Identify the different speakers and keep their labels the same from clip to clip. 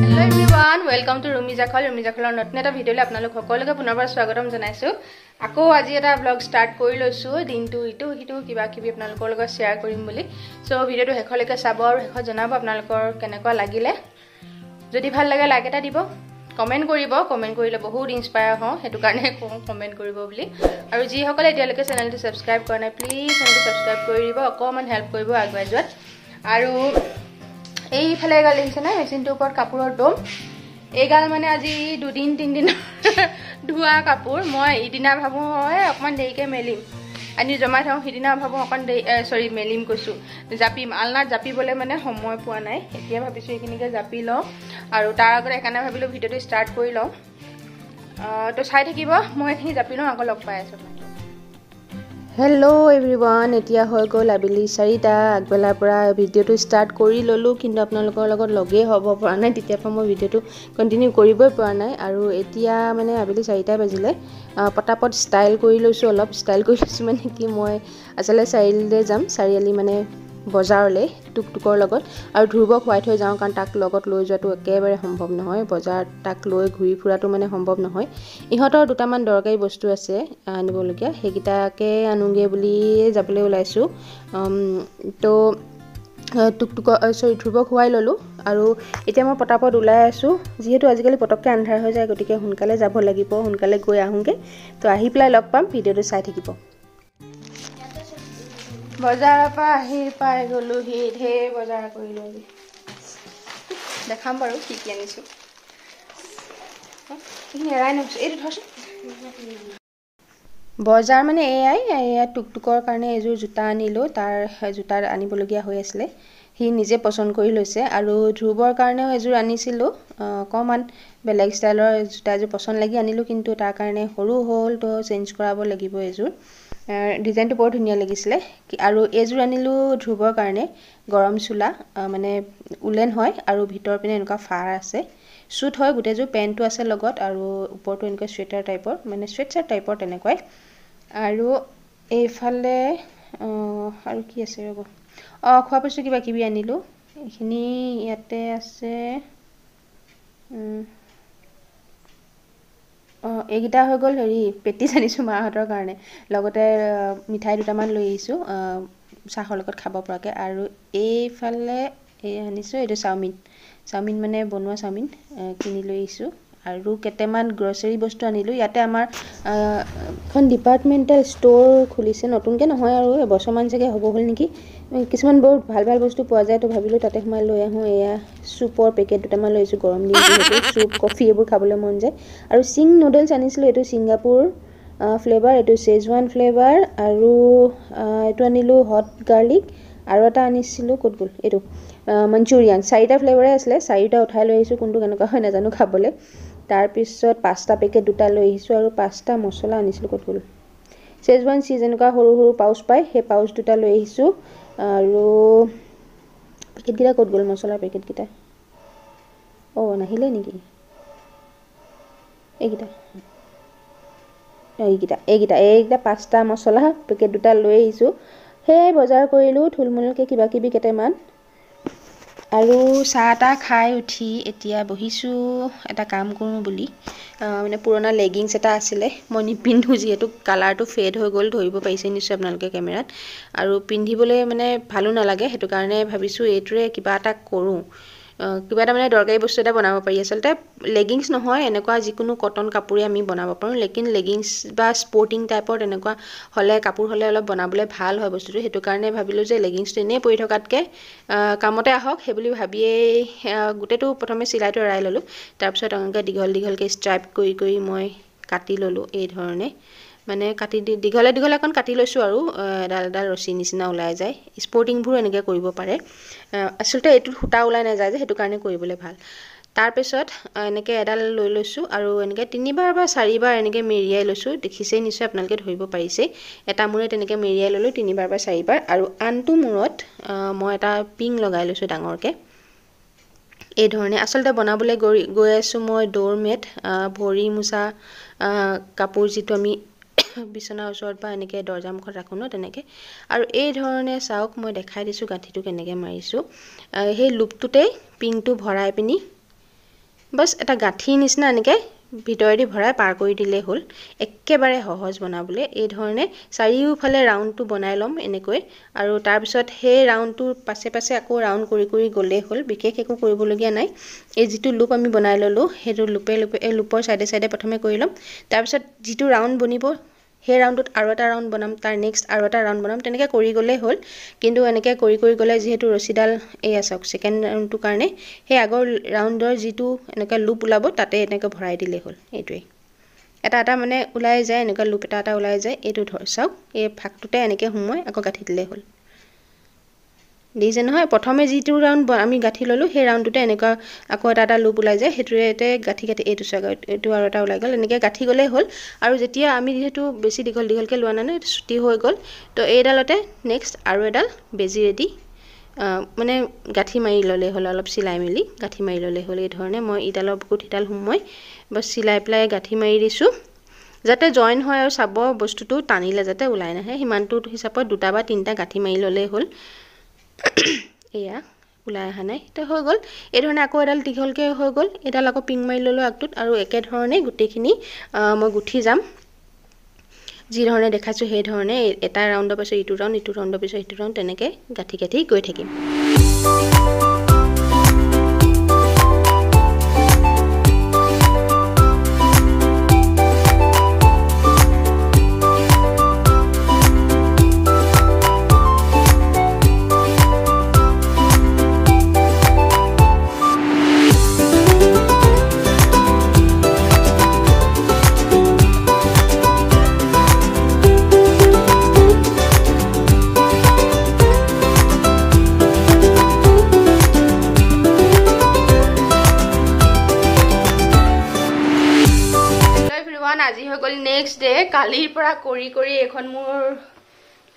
Speaker 1: hello' everyone welcome to Rumi Jakhal Rumi জাখলৰ নতুন এটা ভিডিঅ'লৈ আপোনালোক সকলোকে পুনৰবাৰ স্বাগতম জনাইছোঁ আকৌ আজি এটা ব্লগ ষ্টাৰ্ট কৰি লৈছোঁ দিনটো ইটো সিটো কিবা কিবি আপোনালোকৰ লগত শ্বেয়াৰ কৰিম বুলি চ' ভিডিঅ'টো শেষলৈকে চাব আৰু শেষত জনাব আপোনালোকৰ কেনেকুৱা লাগিলে যদি ভাল লাগে লাইক এটা দিব কমেণ্ট কৰিব কমেণ্ট কৰিলে বহুত ইনস্পায়াৰ হওঁ সেইটো কাৰণে কওঁ কমেণ্ট কৰিব বুলি আৰু যিসকলে এতিয়ালৈকে চেনেলটো ছাবস্ক্ৰাইব কৰা নাই প্লিজ চেনেলটো ছাবস্ক্ৰাইব কৰি দিব অকণমান হেল্প কৰিব আগুৱাই যোৱাত আৰু এইফালে এগাল দেখিছে নাই মেচিনটোৰ ওপৰত কাপোৰৰ দম এইগাল মানে আজি দুদিন তিনিদিনৰ ধোৱা কাপোৰ মই ইদিনা ভাবোঁ হয় অকণমান দেৰিকৈ মেলিম আনি জমাই থওঁ সিদিনা ভাবোঁ অকণ দেৰি চৰি মেলিম কৈছোঁ জাপিম আলনাত জাপিবলৈ মানে সময় পোৱা নাই এতিয়া ভাবিছোঁ এইখিনিকে জাপি লওঁ আৰু তাৰ আগতে সেইকাৰণে ভাবিলোঁ ভিডিঅ'টো ষ্টাৰ্ট কৰি লওঁ তো চাই থাকিব মই এইখিনি জাপি লওঁ আকৌ লগ পাই আছোঁ হেল্ল' এভৰিৱান এতিয়া হৈ গ'ল আবেলি চাৰিটা আগবেলাৰ পৰা ভিডিঅ'টো ষ্টাৰ্ট কৰি ল'লোঁ কিন্তু আপোনালোকৰ লগত লগেই হ'ব পৰা নাই তেতিয়াৰ পৰা মই ভিডিঅ'টো কণ্টিনিউ কৰিবই পৰা নাই আৰু এতিয়া মানে আবেলি চাৰিটা বাজিলে পটাপট ষ্টাইল কৰি লৈছোঁ অলপ ষ্টাইল কৰি লৈছোঁ মানে কি মই আচলতে চাৰিআলিলৈ যাম চাৰিআলি মানে বজাৰলৈ টুকটুকৰ লগত আৰু ধ্ৰুৱক হোৱাই থৈ যাওঁ কাৰণ তাক লগত লৈ যোৱাটো একেবাৰে সম্ভৱ নহয় বজাৰত তাক লৈ ঘূৰি ফুৰাটো মানে সম্ভৱ নহয় ইহঁতৰ দুটামান দৰকাৰী বস্তু আছে আনিবলগীয়া সেইকেইটাকে আনোগৈ বুলিয়ে যাবলৈ ওলাইছোঁ তো টুকটুকৰ চৰি ধ্ৰুৱক হোৱাই ল'লোঁ আৰু এতিয়া মই পতাপত ওলাই আছোঁ যিহেতু আজিকালি পটককৈ আন্ধাৰ হৈ যায় গতিকে সোনকালে যাব লাগিব সোনকালে গৈ আহোঁগৈ তো আহি পেলাই লগ পাম ভিডিঅ'টো চাই থাকিব বজাৰৰ পৰা আহি পাই গ'লো সি ঢেৰ বজাৰ কৰিলোহি দেখাম বাৰু কি কি আনিছোঁ এৰাই নহৈছোঁ এইটো ধৰচোন বজাৰ মানে এয়াই এয়া টুকটুকৰ কাৰণে এইযোৰ জোতা আনিলোঁ তাৰ জোতা আনিবলগীয়া হৈ আছিলে সি নিজে পচন্দ কৰি লৈছে আৰু ধ্ৰুৱৰ কাৰণেও এযোৰ আনিছিলোঁ অকণমান বেলেগ ষ্টাইলৰ জোতা এযোৰ পচন্দ লাগি আনিলোঁ কিন্তু তাৰ কাৰণে সৰু হ'ল তো চেঞ্জ কৰাব লাগিব এযোৰ ডিজাইনটো বৰ ধুনীয়া লাগিছিলে আৰু এইযোৰ আনিলোঁ ধুবৰ কাৰণে গৰম চোলা মানে উলেন হয় আৰু ভিতৰৰ পিনে এনেকুৱা ফাৰ আছে চুট হয় গোটেইযোৰ পেণ্টটো আছে লগত আৰু ওপৰটো এনেকুৱা চুৱেটাৰ টাইপৰ মানে চুৱেটাৰ টাইপৰ তেনেকুৱাই আৰু এইফালে আৰু কি আছে ৰ'ব অঁ খোৱা পাছত কিবা কিবি আনিলোঁ এইখিনি ইয়াতে আছে অঁ এইকেইটা হৈ গ'ল হেৰি পেটিছ আনিছোঁ মাহঁতৰ কাৰণে লগতে মিঠাই দুটামান লৈ আহিছোঁ চাহৰ লগত খাব পৰাকৈ আৰু এইফালে এই আনিছোঁ এইটো চাওমিন চাওমিন মানে বনোৱা চাওমিন কিনি লৈ আহিছোঁ আৰু কেইটামান গ্ৰচাৰী বস্তু আনিলোঁ ইয়াতে আমাৰ এখন ডিপাৰ্টমেণ্টেল ষ্ট'ৰ খুলিছে নতুনকৈ নহয় আৰু এবছৰমান চাগে হ'ব হ'ল নেকি কিছুমান বহুত ভাল ভাল বস্তু পোৱা যায় তো ভাবিলোঁ তাতে সোমাই লৈ আহোঁ এয়া চুপৰ পেকেট দুটামান লৈ আহিছোঁ গৰম দিন চুপ কফি এইবোৰ খাবলৈ মন যায় আৰু চিং নুডলছ আনিছিলোঁ এইটো ছিংগাপুৰ ফ্লেভাৰ এইটো চেজৱান ফ্লেভাৰ আৰু এইটো আনিলোঁ হট গাৰ্লিক আৰু এটা আনিছিলোঁ ক'ত গ'ল এইটো মঞ্চুৰিয়ান চাৰিটা ফ্লেভাৰে আছিলে চাৰিটা উঠাই লৈ আহিছোঁ কোনটো কেনেকুৱা হয় নাজানো খাবলৈ তাৰপিছত পাঁচটা পেকেট দুটা লৈ আহিছোঁ আৰু পাঁচটা মছলা আনিছিলোঁ ক'ত গ'ল চেজৱান চিজ এনেকুৱা সৰু সৰু পাউচ পায় সেই পাউচ দুটা লৈ আহিছোঁ আৰু পেকেটকেইটা ক'ত গ'ল মছলাৰ পেকেটকেইটা অঁ নাহিলে নেকি এইকেইটা এইকেইটা এইকেইটা এইকেইটা পাঁচটা মছলা পেকেট দুটা লৈ আহিছোঁ সেয়াই বজাৰ কৰিলোঁ থুলমূলকৈ কিবাকিবি কেইটামান আৰু চাহ তাহ খাই উঠি এতিয়া বহিছোঁ এটা কাম কৰোঁ বুলি মানে পুৰণা লেগিংছ এটা আছিলে মই নিপিন্ধো যিহেতু কালাৰটো ফেড হৈ গ'ল ধৰিব পাৰিছে নিশ্চয় আপোনালোকে কেমেৰাত আৰু পিন্ধিবলৈ মানে ভালো নালাগে সেইটো কাৰণে ভাবিছোঁ এইটোৰে কিবা এটা কৰোঁ কিবা এটা মানে দৰকাৰী বস্তু এটা বনাব পাৰি আচলতে লেগিংছ নহয় এনেকুৱা যিকোনো কটন কাপোৰে আমি বনাব পাৰোঁ লেকিন লেগিংছ বা স্পৰ্টিং টাইপৰ তেনেকুৱা হ'লে কাপোৰ হ'লে অলপ বনাবলৈ ভাল হয় বস্তুটো সেইটো কাৰণে ভাবিলোঁ যে লেগিংছটো এনেই পৰি থকাতকৈ কামতে আহক সেইবুলি ভাবিয়েই গোটেইটো প্ৰথমে চিলাইটো এৰাই ল'লোঁ তাৰপিছত এনেকৈ দীঘল দীঘলকৈ ষ্ট্ৰাইপ কৰি কৰি মই কাটি ল'লোঁ এইধৰণে মানে কাটি দীঘলে দীঘলে অকণ কাটি লৈছোঁ আৰু এডাল এডাল ৰছী নিচিনা ওলাই যায় স্পৰ্টিংবোৰো এনেকৈ কৰিব পাৰে আচলতে এইটোত সূতা ওলাই নাযায় যে সেইটো কাৰণে কৰিবলৈ ভাল তাৰপিছত এনেকৈ এডাল লৈ লৈছোঁ আৰু এনেকৈ তিনিবাৰ বা চাৰিবাৰ এনেকৈ মেৰিয়াই লৈছোঁ দেখিছেই নিশ্চয় আপোনালোকে ধৰিব পাৰিছেই এটা মূৰে তেনেকৈ মেৰিয়াই ল'লোঁ তিনিবাৰ বা চাৰিবাৰ আৰু আনটো মূৰত মই এটা পিং লগাই লৈছোঁ ডাঙৰকৈ এইধৰণে আচলতে বনাবলৈ গৈ গৈ আছোঁ মই ড'ৰ মেট ভৰি মোচা কাপোৰ যিটো আমি বিচনাৰ ওচৰত বা এনেকৈ দৰ্জামুখত ৰাখোঁ ন তেনেকৈ আৰু এইধৰণে চাওক মই দেখাই দিছোঁ গাঁঠিটো কেনেকৈ মাৰিছোঁ সেই লোপটোতেই পিংটো ভৰাই পিনি বাছ এটা গাঁঠিৰ নিচিনা এনেকৈ ভিতৰেদি ভৰাই পাৰ কৰি দিলেই হ'ল একেবাৰে সহজ বনাবলৈ এইধৰণে চাৰিওফালে ৰাউণ্ডটো বনাই ল'ম এনেকৈ আৰু তাৰপিছত সেই ৰাউণ্ডটোৰ পাছে পাছে আকৌ ৰাউণ্ড কৰি কৰি গ'লেই হ'ল বিশেষ একো কৰিবলগীয়া নাই এই যিটো লুপ আমি বনাই ল'লোঁ সেইটো লুপে লুপে এই লুপৰ ছাইডে চাইডে প্ৰথমে কৰি ল'ম তাৰপিছত যিটো ৰাউণ্ড বনিব সেই ৰাউণ্ডত আৰু এটা ৰাউণ্ড বনাম তাৰ নেক্সট আৰু এটা ৰাউণ্ড বনাম তেনেকৈ কৰি গ'লেই হ'ল কিন্তু এনেকৈ কৰি কৰি গ'লে যিহেতু ৰছীডাল এয়া চাওক ছেকেণ্ড ৰাউণ্ডটোৰ কাৰণে সেই আগৰ ৰাউণ্ডৰ যিটো এনেকৈ লুপ ওলাব তাতে এনেকৈ ভৰাই দিলেই হ'ল এইটোৱেই এটা এটা মানে ওলাই যায় এনেকুৱা লুপ এটা এটা ওলাই যায় এইটো ধৰ চাওক এই ফাকটোতে এনেকৈ সোমোৱাই আকৌ গাঁঠি দিলেই হ'ল দেৰিছে নহয় প্ৰথমে যিটো ৰাউণ্ড আমি গাঁঠি ল'লোঁ সেই ৰাউণ্ডটোতে এনেকুৱা আকৌ এটা এটা লুপ ওলাই যায় সেইটোৰে গাঁঠি গাঁঠি এইটো চুৱাগৈ এইটো আৰু এটা ওলাই গ'ল এনেকৈ গাঁঠি গ'লেই হ'ল আৰু যেতিয়া আমি যিহেতু বেছি দীঘল দীঘলকৈ লোৱা নাই চুটি হৈ গ'ল তো এইডালতে নেক্সট আৰু এডাল বেজী ৰেডি মানে গাঁঠি মাৰি ল'লে হ'ল অলপ চিলাই মেলি গাঁঠি মাৰি ল'লে হ'ল এইধৰণে মই ইডালৰ বুকুত সিডাল সোমোৱাই বা চিলাই পেলাই গাঁঠি মাৰি দিছোঁ যাতে জইন হয় আৰু চাব বস্তুটো টানিলে যাতে ওলাই নাহে সিমানটো হিচাপত দুটা বা তিনিটা গাঁঠি মাৰি ল'লেই হ'ল এয়া ওলাই অহা নাই তো হৈ গ'ল এইধৰণে আকৌ এডাল দীঘলকৈ হৈ গ'ল এইডাল আকৌ পিং মাৰি ল'লোঁ আগটোত আৰু একেধৰণেই গোটেইখিনি মই গুঠি যাম যিধৰণে দেখাইছোঁ সেইধৰণে এটা ৰাউণ্ডৰ পিছত ইটো ৰাউণ্ড ইটো ৰাউণ্ডৰ পিছত সিটো ৰাউণ্ড তেনেকৈ গাঁঠি গাঁঠি গৈ থাকিম কালিৰ পৰা কৰি কৰি এইখন মোৰ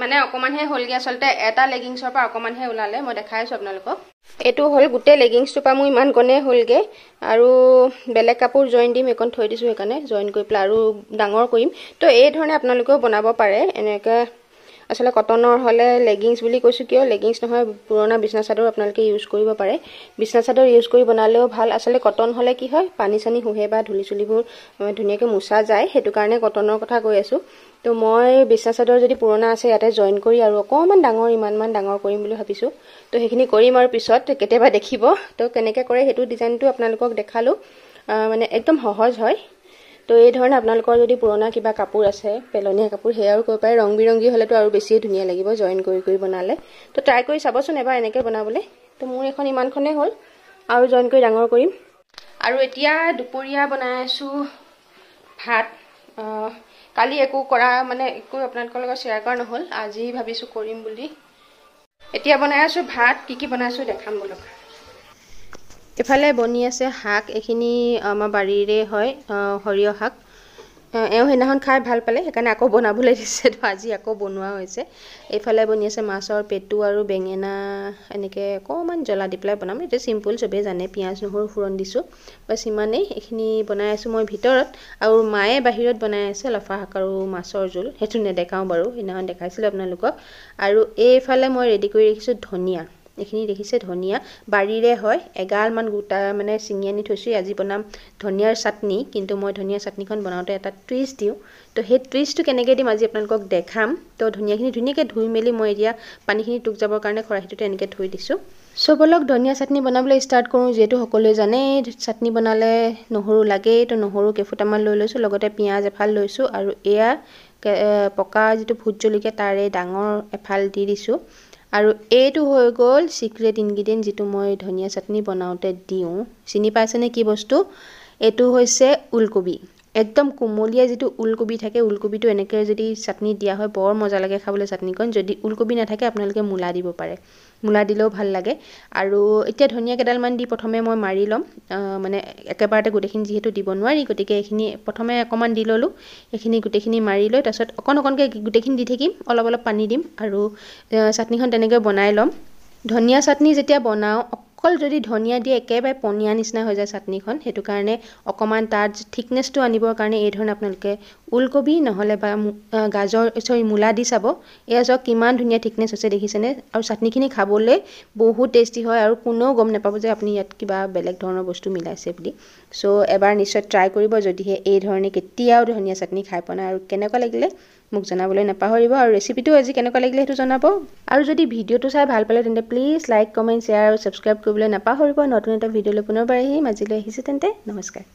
Speaker 1: মানে অকণমানহে হ'লগৈ আচলতে এটা লেগিংছৰ পৰা অকণমানহে ওলালে মই দেখাই আছোঁ আপোনালোকক এইটো হ'ল গোটেই লেগিংছটোৰ পৰা মোৰ ইমান কণেই হ'লগৈ আৰু বেলেগ কাপোৰ জইন দিম এইখন থৈ দিছোঁ সেইকাৰণে জইন কৰি পেলাই আৰু ডাঙৰ কৰিম তো এই ধৰণে আপোনালোকেও বনাব পাৰে এনেকৈ আচলতে কটনৰ হ'লে লেগিংছ বুলি কৈছোঁ কিয় লেগিংছ নহয় পুৰণা বিচনা চাদৰ আপোনালোকে ইউজ কৰিব পাৰে বিচনা চাদৰ ইউজ কৰি বনালেও ভাল আচলতে কটন হ'লে কি হয় পানী চানী শুহে বা ধূলি চুলিবোৰ ধুনীয়াকৈ মোচা যায় সেইটো কাৰণে কটনৰ কথা কৈ আছোঁ তো মই বিচনা চাদৰ যদি পুৰণা আছে ইয়াতে জইন কৰি আৰু অকণমান ডাঙৰ ইমানমান ডাঙৰ কৰিম বুলি ভাবিছোঁ তো সেইখিনি কৰিম আৰু পিছত কেতিয়াবা দেখিব তো কেনেকৈ কৰে সেইটো ডিজাইনটো আপোনালোকক দেখালোঁ মানে একদম সহজ হয় তো এই ধৰণে আপোনালোকৰ যদি পুৰণা কিবা কাপোৰ আছে পেলনীয়া কাপোৰ সেয়াও কৰিব পাৰে ৰং বিৰংগী হ'লেতো আৰু বেছিয়ে ধুনীয়া লাগিব জইন কৰি কৰি বনালে তো ট্ৰাই কৰি চাবচোন এবাৰ এনেকৈ বনাবলৈ তো মোৰ এখন ইমানখনেই হ'ল আৰু জইন কৰি ডাঙৰ কৰিম আৰু এতিয়া দুপৰীয়া বনাই আছোঁ ভাত কালি একো কৰা মানে একো আপোনালোকৰ লগত শ্বেয়াৰ কৰা নহ'ল আজি ভাবিছোঁ কৰিম বুলি এতিয়া বনাই আছোঁ ভাত কি কি বনাইছোঁ দেখাম বোলক এফালে বনি আছে শাক এইখিনি আমাৰ বাৰীৰে হয় সৰিয়হ শাক এওঁ সেইদিনাখন খাই ভাল পালে সেইকাৰণে আকৌ বনাবলৈ দিছে ত' আজি আকৌ বনোৱা হৈছে এইফালে বনি আছে মাছৰ পেটু আৰু বেঙেনা এনেকৈ অকণমান জ্বলা দি পেলাই বনাম এইটো চিম্পুল চবেই জানে পিঁয়াজ নহৰু ফুৰণ দিছোঁ বাছ ইমানেই এইখিনি বনাই আছোঁ মই ভিতৰত আৰু মায়ে বাহিৰত বনাই আছে লফা শাক আৰু মাছৰ জোল সেইটো নেদেখাওঁ বাৰু সেইদিনাখন দেখাইছিলোঁ আপোনালোকক আৰু এইফালে মই ৰেডি কৰি ৰাখিছোঁ ধনিয়া এইখিনি দেখিছে ধনিয়া বাৰীৰে হয় এগালমান গোটা মানে চিঙি আনি থৈছোঁ আজি বনাম ধনিয়াৰ চাটনি কিন্তু মই ধনিয়া চাটনিখন বনাওঁতে এটা টুইচ দিওঁ তো সেই টুইচটো কেনেকৈ দিম আজি আপোনালোকক দেখাম তো ধুনীয়াখিনি ধুনীয়াকৈ ধুই মেলি মই এতিয়া পানীখিনি টুক যাবৰ কাৰণে খৰাহীটোতে এনেকৈ থৈ দিছোঁ চ' বলক ধনিয়া চাটনি বনাবলৈ ষ্টাৰ্ট কৰোঁ যিহেতু সকলোৱে জানেই চাটনি বনালে নহৰু লাগেই তো নহৰু কেইফুটামান লৈ লৈছোঁ লগতে পিঁয়াজ এফাল লৈছোঁ আৰু এয়া পকা যিটো ভোট জলকীয়া তাৰে ডাঙৰ এফাল দি দিছোঁ আৰু এইটো হৈ গ'ল চিক্ৰেট ইনগ্ৰিডিয়েণ্ট যিটো মই ধনিয়া চাটনি বনাওঁতে দিওঁ চিনি পাইছেনে কি বস্তু এইটো হৈছে ওলকবি একদম কোমলীয়া যিটো ওলকবি থাকে ওলকবিটো এনেকৈ যদি চাটনি দিয়া হয় বৰ মজা লাগে খাবলৈ চাটনিকণ যদি ওলকবি নাথাকে আপোনালোকে মূলা দিব পাৰে মূলা দিলেও ভাল লাগে আৰু এতিয়া ধনিয়া কেইডালমান দি প্ৰথমে মই মাৰি ল'ম মানে একেবাৰতে গোটেইখিনি যিহেতু দিব নোৱাৰি গতিকে এইখিনি প্ৰথমে অকণমান দি ল'লোঁ এইখিনি গোটেইখিনি মাৰি লৈ তাৰপিছত অকণ অকণকৈ গোটেইখিনি দি থাকিম অলপ অলপ পানী দিম আৰু চাটনিখন তেনেকৈ বনাই ল'ম ধনিয়া চাটনি যেতিয়া বনাওঁ অকল যদি ধনিয়া দিয়ে একেবাৰে পনীয়া নিচিনা হৈ যায় চাটনিখন সেইটো কাৰণে অকণমান তাত থিকনেছটো আনিবৰ কাৰণে এইধৰণে আপোনালোকে ওলকবি নহ'লে বা গাজৰ চৰি মূলা দি চাব এয়া চাওক কিমান ধুনীয়া থিকনেছ হৈছে দেখিছেনে আৰু চাটনিখিনি খাবলৈ বহুত টেষ্টি হয় আৰু কোনেও গম নাপাব যে আপুনি ইয়াত কিবা বেলেগ ধৰণৰ বস্তু মিলাইছে বুলি চ' এবাৰ নিশ্চয় ট্ৰাই কৰিব যদিহে এইধৰণে কেতিয়াও ধনিয়া চাটনি খাই পোৱা নাই আৰু কেনেকুৱা লাগিলে মোক জনাবলৈ নাপাহৰিব আৰু ৰেচিপিটো আজি কেনেকুৱা লাগিলে সেইটো জনাব আৰু যদি ভিডিঅ'টো চাই ভাল পালে তেন্তে প্লিজ লাইক কমেণ্ট শ্বেয়াৰ আৰু ছাবস্ক্ৰাইব কৰিব কৰিবলৈ নাপাহৰিব নতুন এটা ভিডিঅ'লৈ পুনৰবাৰ আহিম আজিলৈ আহিছোঁ তেন্তে নমস্কাৰ